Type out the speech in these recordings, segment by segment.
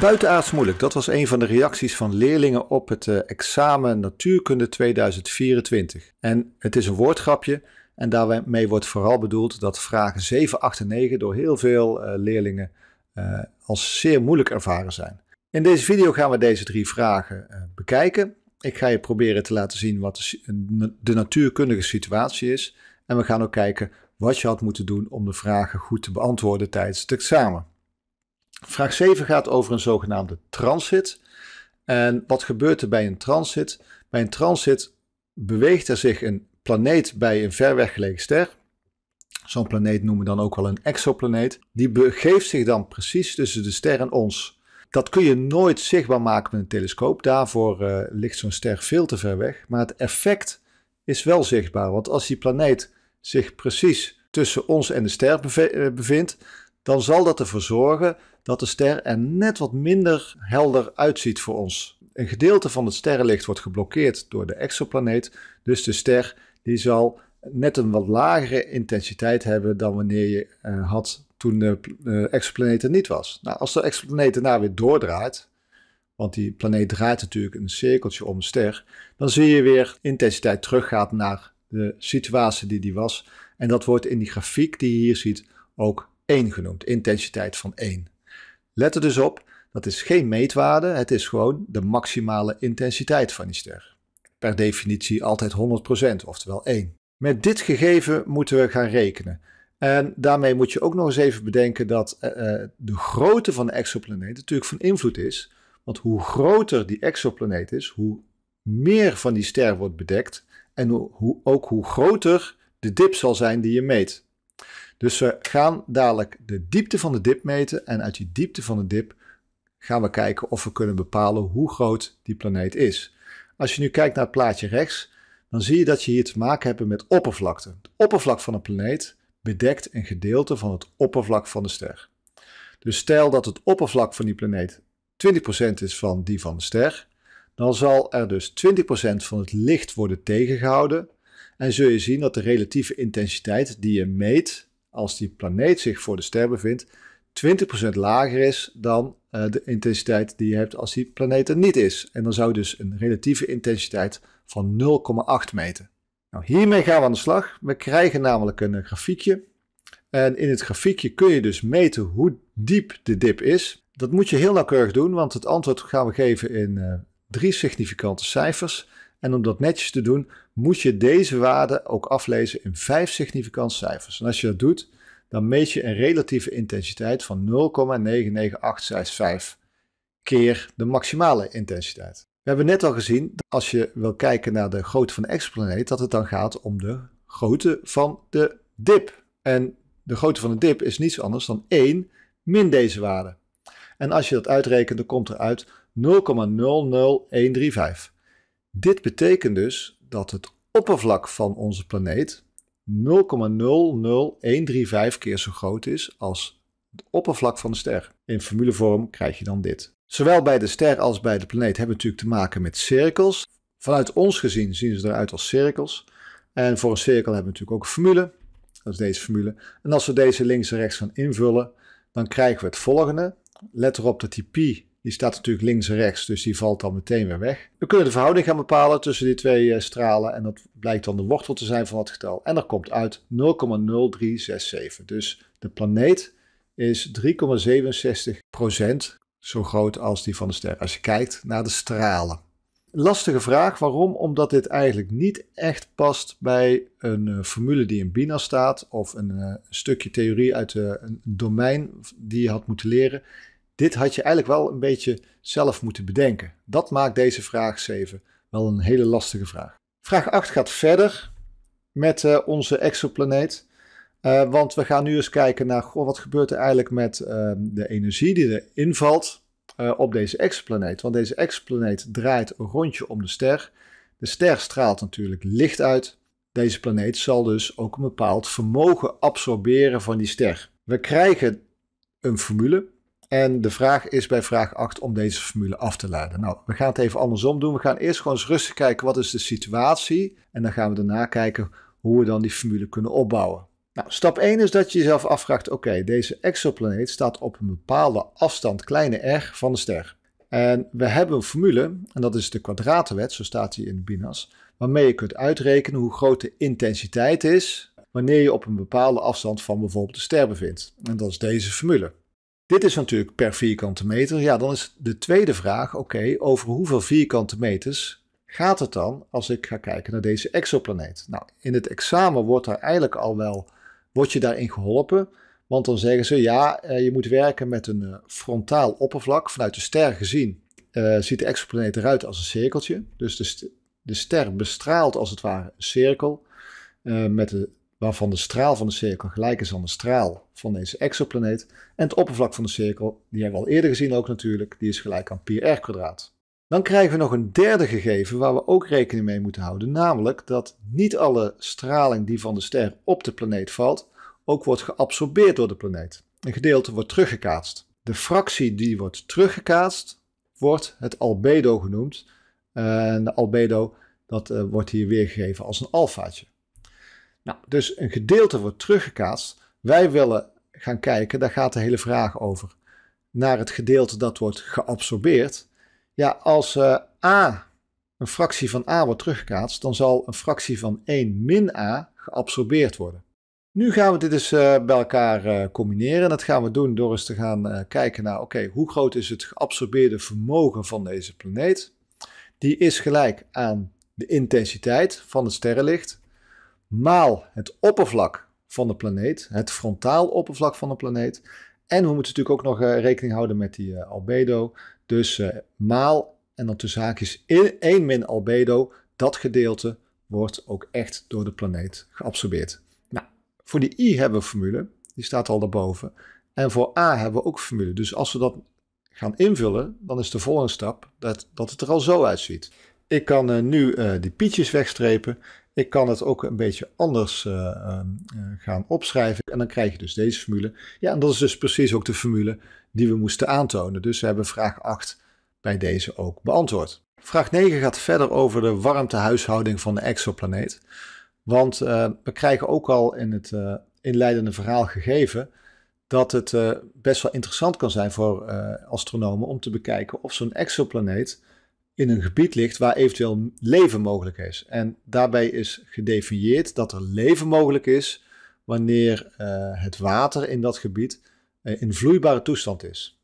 Buitenaards moeilijk, dat was een van de reacties van leerlingen op het eh, examen Natuurkunde 2024. En het is een woordgrapje en daarmee wordt vooral bedoeld dat vragen 7, 8 en 9 door heel veel eh, leerlingen eh, als zeer moeilijk ervaren zijn. In deze video gaan we deze drie vragen bekijken. Ik ga je proberen te laten zien wat de natuurkundige situatie is. En we gaan ook kijken wat je had moeten doen om de vragen goed te beantwoorden tijdens het examen. Vraag 7 gaat over een zogenaamde transit. En wat gebeurt er bij een transit? Bij een transit beweegt er zich een planeet bij een ver weggelegen ster. Zo'n planeet noemen we dan ook wel een exoplaneet. Die begeeft zich dan precies tussen de ster en ons. Dat kun je nooit zichtbaar maken met een telescoop. Daarvoor eh, ligt zo'n ster veel te ver weg. Maar het effect is wel zichtbaar. Want als die planeet zich precies tussen ons en de ster eh, bevindt, dan zal dat ervoor zorgen dat de ster er net wat minder helder uitziet voor ons. Een gedeelte van het sterrenlicht wordt geblokkeerd door de exoplaneet, dus de ster die zal net een wat lagere intensiteit hebben dan wanneer je eh, had toen de uh, exoplaneet er niet was. Nou, als de exoplaneet daarna weer doordraait, want die planeet draait natuurlijk een cirkeltje om de ster, dan zie je weer intensiteit teruggaat naar de situatie die die was. En dat wordt in die grafiek die je hier ziet ook 1 genoemd, intensiteit van 1. Let er dus op, dat is geen meetwaarde, het is gewoon de maximale intensiteit van die ster. Per definitie altijd 100%, oftewel 1. Met dit gegeven moeten we gaan rekenen. En daarmee moet je ook nog eens even bedenken dat eh, eh, de grootte van de exoplaneet natuurlijk van invloed is. Want hoe groter die exoplaneet is, hoe meer van die ster wordt bedekt en hoe, ook hoe groter de dip zal zijn die je meet. Dus we gaan dadelijk de diepte van de dip meten en uit die diepte van de dip gaan we kijken of we kunnen bepalen hoe groot die planeet is. Als je nu kijkt naar het plaatje rechts, dan zie je dat je hier te maken hebt met oppervlakte. Het oppervlak van een planeet bedekt een gedeelte van het oppervlak van de ster. Dus stel dat het oppervlak van die planeet 20% is van die van de ster, dan zal er dus 20% van het licht worden tegengehouden en zul je zien dat de relatieve intensiteit die je meet als die planeet zich voor de ster bevindt, 20% lager is dan eh, de intensiteit die je hebt als die planeet er niet is. En dan zou je dus een relatieve intensiteit van 0,8 meten. Nou, hiermee gaan we aan de slag. We krijgen namelijk een grafiekje. En in het grafiekje kun je dus meten hoe diep de dip is. Dat moet je heel nauwkeurig doen, want het antwoord gaan we geven in eh, drie significante cijfers. En om dat netjes te doen, moet je deze waarde ook aflezen in vijf cijfers. En als je dat doet, dan meet je een relatieve intensiteit van 0,99865 keer de maximale intensiteit. We hebben net al gezien, dat als je wil kijken naar de grootte van de exoplaneet, dat het dan gaat om de grootte van de dip. En de grootte van de dip is niets anders dan 1 min deze waarde. En als je dat uitrekent, dan komt er uit 0,00135. Dit betekent dus dat het oppervlak van onze planeet 0,00135 keer zo groot is als het oppervlak van de ster. In formulevorm krijg je dan dit. Zowel bij de ster als bij de planeet hebben we natuurlijk te maken met cirkels. Vanuit ons gezien zien ze eruit als cirkels. En voor een cirkel hebben we natuurlijk ook een formule. Dat is deze formule. En als we deze links en rechts gaan invullen, dan krijgen we het volgende. Let erop dat die pi die staat natuurlijk links en rechts, dus die valt dan meteen weer weg. We kunnen de verhouding gaan bepalen tussen die twee eh, stralen en dat blijkt dan de wortel te zijn van dat getal. En dat komt uit 0,0367. Dus de planeet is 3,67% zo groot als die van de ster. Als je kijkt naar de stralen. Lastige vraag, waarom? Omdat dit eigenlijk niet echt past bij een eh, formule die in Bina staat of een eh, stukje theorie uit een domein die je had moeten leren. Dit had je eigenlijk wel een beetje zelf moeten bedenken. Dat maakt deze vraag 7 wel een hele lastige vraag. Vraag 8 gaat verder met eh, onze exoplaneet. Eh, want we gaan nu eens kijken naar wat gebeurt er eigenlijk met ehm, de energie die er invalt eh, op deze exoplaneet. Want deze exoplaneet draait een rondje om de ster. De ster straalt natuurlijk licht uit. Deze planeet zal dus ook een bepaald vermogen absorberen van die ster. We krijgen een formule en de vraag is bij vraag 8 om deze formule af te leiden. Nou, we gaan het even andersom doen. We gaan eerst gewoon eens rustig kijken wat is de situatie. En dan gaan we daarna kijken hoe we dan die formule kunnen opbouwen. Nou, stap 1 is dat je jezelf afvraagt, oké, deze exoplaneet staat op een bepaalde afstand, kleine r, van de ster. En we hebben een formule, en dat is de kwadratenwet, zo staat die in Binas, waarmee je kunt uitrekenen hoe groot de intensiteit is wanneer je op een bepaalde afstand van bijvoorbeeld de ster bevindt. En dat is deze formule. Dit is natuurlijk per vierkante meter. Ja, dan is de tweede vraag, oké, over hoeveel vierkante meters gaat het dan als ik ga kijken naar deze exoplaneet? Nou, in het examen wordt daar eigenlijk al wel, word je daarin geholpen. Want dan zeggen ze, ja, eh, je moet werken met een eh, frontaal oppervlak. Vanuit de ster gezien eh, ziet de exoplaneet eruit als een cirkeltje. Dus de, de ster bestraalt als het ware een cirkel. Uh, met de waarvan de straal van de cirkel gelijk is aan de straal van deze exoplaneet. En het oppervlak van de cirkel, die hebben we al eerder gezien ook natuurlijk, die is gelijk aan pi r kwadraat. Dan krijgen we nog een derde gegeven waar we ook rekening mee moeten houden, namelijk dat niet alle straling die van de ster op de planeet valt, ook wordt geabsorbeerd door de planeet. Een gedeelte wordt teruggekaatst. De fractie die wordt teruggekaatst wordt het albedo genoemd. En de albedo dat eh, wordt hier weergegeven als een alfaatje. Nou, dus een gedeelte wordt teruggekaatst. Wij willen gaan kijken, daar gaat de hele vraag over, naar het gedeelte dat wordt geabsorbeerd. Ja, als eh, a, een fractie van a wordt teruggekaatst, dan zal een fractie van 1 min a geabsorbeerd worden. Nu gaan we dit eens eh, bij elkaar uh, combineren. Dat gaan we doen door eens te gaan kijken naar, oké, hoe groot is het geabsorbeerde vermogen van deze planeet? Die is gelijk aan de intensiteit van het sterrenlicht maal het oppervlak van de planeet, het frontaal oppervlak van de planeet. En we moeten natuurlijk ook nog eh, rekening houden met die eh, albedo. Dus eh, maal en dan tussen haakjes in e, 1 min albedo, dat gedeelte wordt ook echt door de planeet geabsorbeerd. Nou, voor die I hebben we formule, die staat al daarboven. En voor A hebben we ook formule. Dus als we dat gaan invullen, dan is de volgende stap dat, dat het er al zo uitziet. Ik kan nu die pietjes wegstrepen ik kan het ook een beetje anders eh, ehm, eh, gaan opschrijven. En dan krijg je dus deze formule. Ja, en dat is dus precies ook de formule die we moesten aantonen. Dus we hebben vraag 8 bij deze ook beantwoord. Vraag 9 gaat verder over de warmtehuishouding van de exoplaneet. Want eh, we krijgen ook al in het inleidende verhaal gegeven dat het best wel interessant kan zijn voor astronomen om te bekijken of zo'n exoplaneet in een gebied ligt waar eventueel leven mogelijk is. En daarbij is gedefinieerd dat er leven mogelijk is wanneer eh, het water in dat gebied eh, in vloeibare toestand is.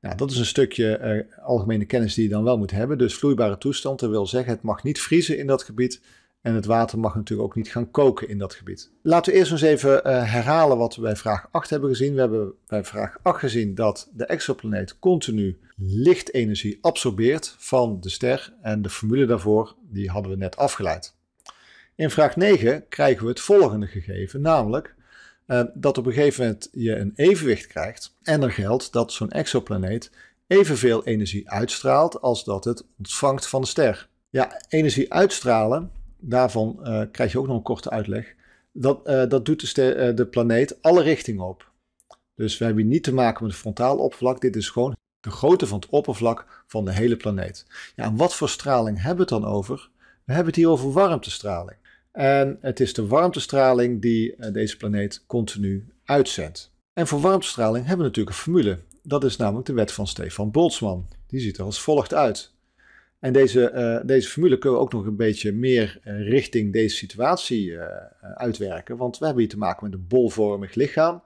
Nou, dat is een stukje eh, algemene kennis die je dan wel moet hebben. Dus vloeibare toestand, wil zeggen het mag niet vriezen in dat gebied en het water mag natuurlijk ook niet gaan koken in dat gebied. Laten we eerst eens even eh, herhalen wat we bij vraag 8 hebben gezien. We hebben bij vraag 8 gezien dat de exoplaneet continu lichtenergie absorbeert van de ster. En de formule daarvoor, die hadden we net afgeleid. In vraag 9 krijgen we het volgende gegeven, namelijk eh, dat op een gegeven moment je een evenwicht krijgt. En er geldt dat zo'n exoplaneet evenveel energie uitstraalt als dat het ontvangt van de ster. Ja, energie uitstralen, daarvan eh, krijg je ook nog een korte uitleg. Dat, eh, dat doet dus de, eh, de, planeet alle richtingen op. Dus we hebben hier niet te maken met een frontaal oppervlak. Dit is gewoon de grootte van het oppervlak van de hele planeet. Ja, en wat voor straling hebben we het dan over? We hebben het hier over warmtestraling. En het is de warmtestraling die deze planeet continu uitzendt. En voor warmtestraling hebben we natuurlijk een formule. Dat is namelijk de wet van Stefan Boltzmann. Die ziet er als volgt uit. En deze, eh, deze formule kunnen we ook nog een beetje meer eh, richting deze situatie eh, uitwerken. Want we hebben hier te maken met een bolvormig lichaam.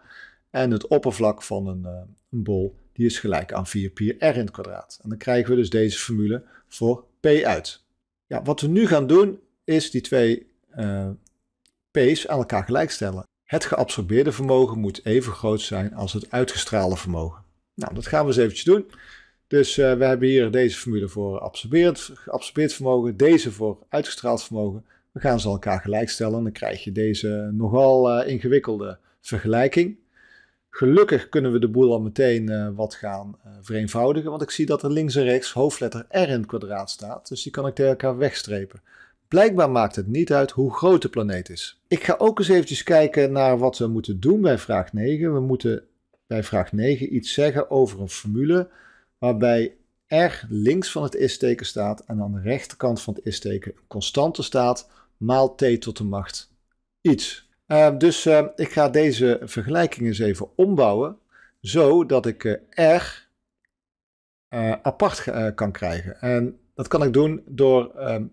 En het oppervlak van een, een bol die is gelijk aan 4 pi r in het kwadraat. En dan krijgen we dus deze formule voor p uit. Ja, wat we nu gaan doen is die twee p's aan elkaar gelijkstellen. Het geabsorbeerde vermogen moet even groot zijn als het uitgestraalde vermogen. Nou, dat gaan we eens eventjes doen. Dus eh, we hebben hier deze formule voor absorbeerd, geabsorbeerd vermogen, deze voor uitgestraald vermogen. We gaan ze elkaar gelijkstellen dan krijg je deze nogal eh, ingewikkelde vergelijking. Gelukkig kunnen we de boel al meteen eh, wat gaan vereenvoudigen, want ik zie dat er links en rechts hoofdletter R in het kwadraat staat. Dus die kan ik tegen elkaar wegstrepen. Blijkbaar maakt het niet uit hoe groot de planeet is. Ik ga ook eens eventjes kijken naar wat we moeten doen bij vraag 9. We moeten bij vraag 9 iets zeggen over een formule waarbij R links van het is-teken staat en aan de rechterkant van het is-teken een constante staat maal t tot de macht iets. Ehm, dus ehm, ik ga deze vergelijking eens even ombouwen, zodat ik uh, R eh, apart eh, kan krijgen. En dat kan ik doen door ehm,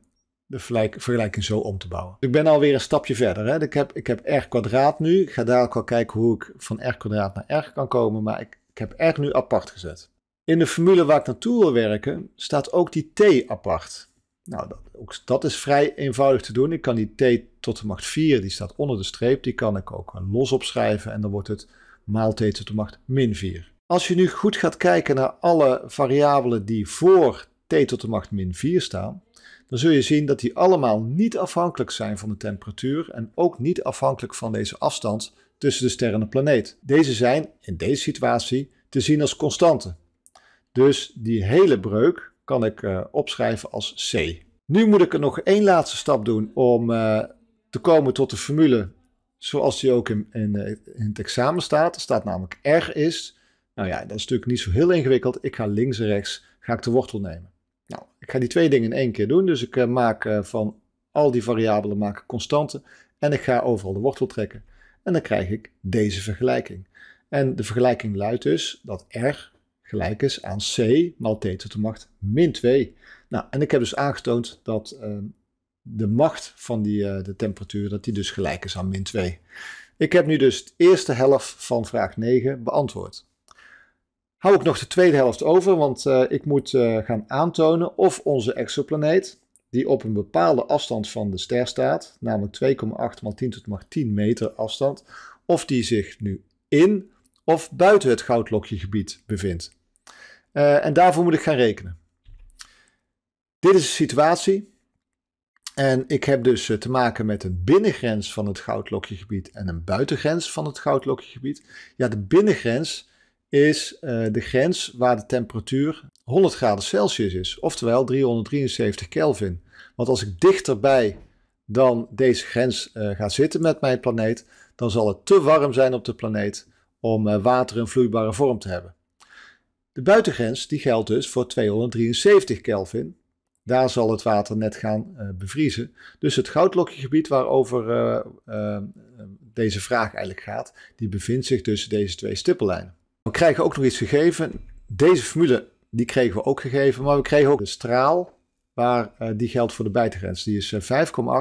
de vergelijking zo om te bouwen. Ik ben alweer een stapje verder. Hè. Ik, heb, ik heb R kwadraat nu. Ik ga dadelijk al kijken hoe ik van R kwadraat naar R kan komen, maar ik heb R nu apart gezet. In de formule waar ik naartoe wil werken staat ook die t apart. Nou, dat, ook dat is vrij eenvoudig te doen. Ik kan die t tot de macht 4, die staat onder de streep, die kan ik ook eh, los opschrijven en dan wordt het maal t tot de macht min 4. Als je nu goed gaat kijken naar alle variabelen die voor t tot de macht min 4 staan, dan zul je zien dat die allemaal niet afhankelijk zijn van de temperatuur en ook niet afhankelijk van deze afstand tussen de ster en de planeet. Deze zijn in deze situatie te zien als constanten. Dus die hele breuk kan ik eh, opschrijven als C. Nu moet ik er nog één laatste stap doen om eh, te komen tot de formule zoals die ook in, in, eh, in, het examen staat. Er staat namelijk R is. Nou ja, dat is natuurlijk niet zo heel ingewikkeld. Ik ga links en rechts ga ik de wortel nemen. Nou, ik ga die twee dingen in één keer doen. Dus ik maak van al die variabelen maak constanten en ik ga overal de wortel trekken. En dan krijg ik deze vergelijking. En de vergelijking luidt dus dat R gelijk is aan c maal t tot de macht min 2. Nou, en ik heb dus aangetoond dat ehm, de macht van die, eh, de temperatuur, dat die dus gelijk is aan min 2. Ik heb nu dus de eerste helft van vraag 9 beantwoord. Hou ik nog de tweede helft over, want eh, ik moet eh, gaan aantonen of onze exoplaneet, die op een bepaalde afstand van de ster staat, namelijk 2,8 maal 10 tot de macht 10 meter afstand, of die zich nu in of buiten het goudlokje gebied bevindt. Eh, en daarvoor moet ik gaan rekenen. Dit is de situatie. En ik heb dus eh, te maken met een binnengrens van het goudlokjegebied en een buitengrens van het goudlokjegebied. Ja, de binnengrens is eh, de grens waar de temperatuur 100 graden Celsius is, oftewel 373 Kelvin. Want als ik dichterbij dan deze grens uh, ga zitten met mijn planeet, dan zal het te warm zijn op de planeet om water in vloeibare vorm te hebben. De buitengrens die geldt dus voor 273 Kelvin. Daar zal het water net gaan eh, bevriezen. Dus het goudlokjegebied waarover eh, eh, deze vraag eigenlijk gaat, die bevindt zich tussen deze twee stippellijnen. We krijgen ook nog iets gegeven. Deze formule die kregen we ook gegeven, maar we kregen ook de straal, waar die geldt voor de buitengrens. Die is 5,8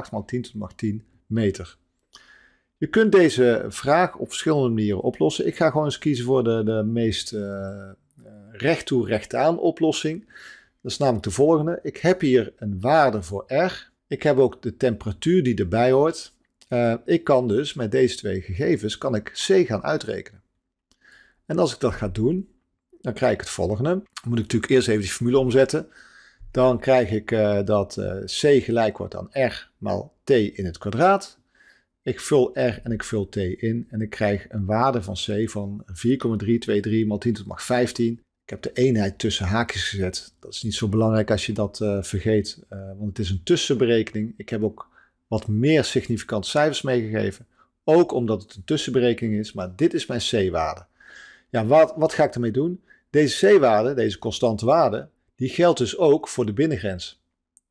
x 10 tot 10 meter. Je kunt deze vraag op verschillende manieren oplossen. Ik ga gewoon eens kiezen voor de, de meest recht toe recht aan oplossing. Dat is namelijk de volgende. Ik heb hier een waarde voor R. Ik heb ook de temperatuur die erbij hoort. Eh, ik kan dus met deze twee gegevens kan ik C gaan uitrekenen. En als ik dat ga doen, dan krijg ik het volgende. Dan moet ik natuurlijk eerst even die formule omzetten. Dan krijg ik eh, dat eh, C gelijk wordt aan R maal T in het kwadraat. Ik vul R en ik vul T in en ik krijg een waarde van C van 4,323 maal 10 tot macht 15. Ik heb de eenheid tussen haakjes gezet. Dat is niet zo belangrijk als je dat eh, vergeet, eh, want het is een tussenberekening. Ik heb ook wat meer significante cijfers meegegeven, ook omdat het een tussenberekening is, maar dit is mijn C-waarde. Ja, wat, wat ga ik ermee doen? Deze C-waarde, deze constante waarde, die geldt dus ook voor de binnengrens.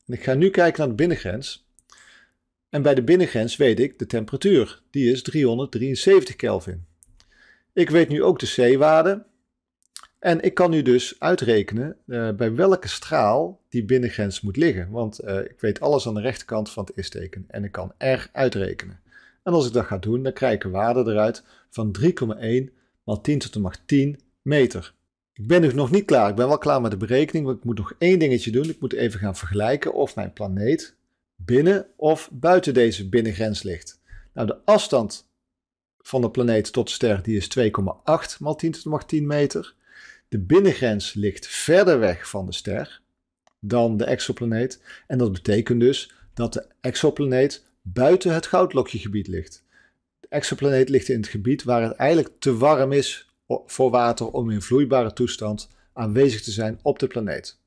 En ik ga nu kijken naar de binnengrens. En bij de binnengrens weet ik de temperatuur, die is 373 Kelvin. Ik weet nu ook de C-waarde, en ik kan nu dus uitrekenen eh, bij welke straal die binnengrens moet liggen. Want eh, ik weet alles aan de rechterkant van het is-teken en ik kan R uitrekenen. En als ik dat ga doen, dan krijg ik een waarde eruit van 3,1 x 10 tot de macht 10 meter. Ik ben nu dus nog niet klaar. Ik ben wel klaar met de berekening, want ik moet nog één dingetje doen. Ik moet even gaan vergelijken of mijn planeet binnen of buiten deze binnengrens ligt. Nou, de afstand van de planeet tot de ster die is 2,8 maal 10 tot de macht 10 meter. De binnengrens ligt verder weg van de ster dan de exoplaneet. En dat betekent dus dat de exoplaneet buiten het goudlokjegebied ligt. De exoplaneet ligt in het gebied waar het eigenlijk te warm is voor water om in vloeibare toestand aanwezig te zijn op de planeet.